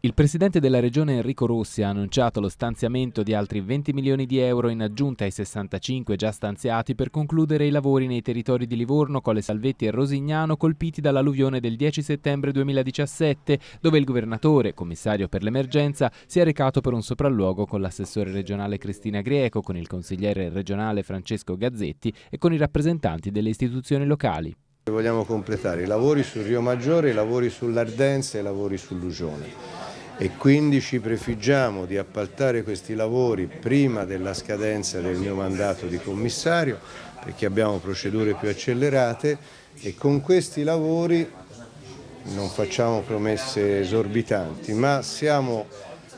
Il presidente della regione Enrico Rossi ha annunciato lo stanziamento di altri 20 milioni di euro in aggiunta ai 65 già stanziati per concludere i lavori nei territori di Livorno, Colle Salvetti e Rosignano colpiti dall'alluvione del 10 settembre 2017, dove il governatore, commissario per l'emergenza, si è recato per un sopralluogo con l'assessore regionale Cristina Grieco, con il consigliere regionale Francesco Gazzetti e con i rappresentanti delle istituzioni locali. Vogliamo completare i lavori sul Rio Maggiore, i lavori sull'Ardenza e i lavori sull'Ugione e quindi ci prefiggiamo di appaltare questi lavori prima della scadenza del mio mandato di commissario perché abbiamo procedure più accelerate e con questi lavori non facciamo promesse esorbitanti ma siamo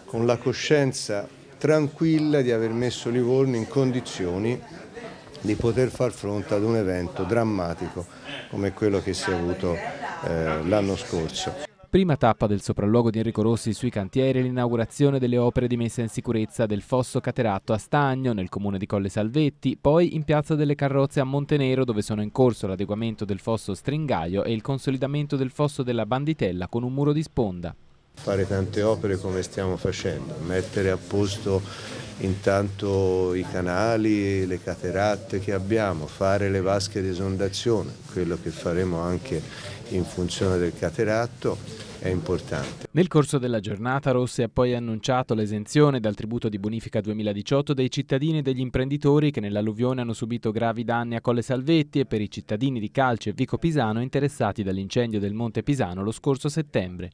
con la coscienza tranquilla di aver messo Livorno in condizioni di poter far fronte ad un evento drammatico come quello che si è avuto eh, l'anno scorso. Prima tappa del sopralluogo di Enrico Rossi sui cantieri è l'inaugurazione delle opere di messa in sicurezza del fosso cateratto a Stagno, nel comune di Colle Salvetti, poi in piazza delle Carrozze a Montenero, dove sono in corso l'adeguamento del fosso Stringaio e il consolidamento del fosso della Banditella con un muro di sponda. Fare tante opere come stiamo facendo, mettere a posto intanto i canali, le cateratte che abbiamo, fare le vasche di esondazione, quello che faremo anche in funzione del cateratto è importante. Nel corso della giornata Rossi ha poi annunciato l'esenzione dal tributo di bonifica 2018 dei cittadini e degli imprenditori che nell'alluvione hanno subito gravi danni a Colle Salvetti e per i cittadini di Calcio e Vico Pisano interessati dall'incendio del Monte Pisano lo scorso settembre.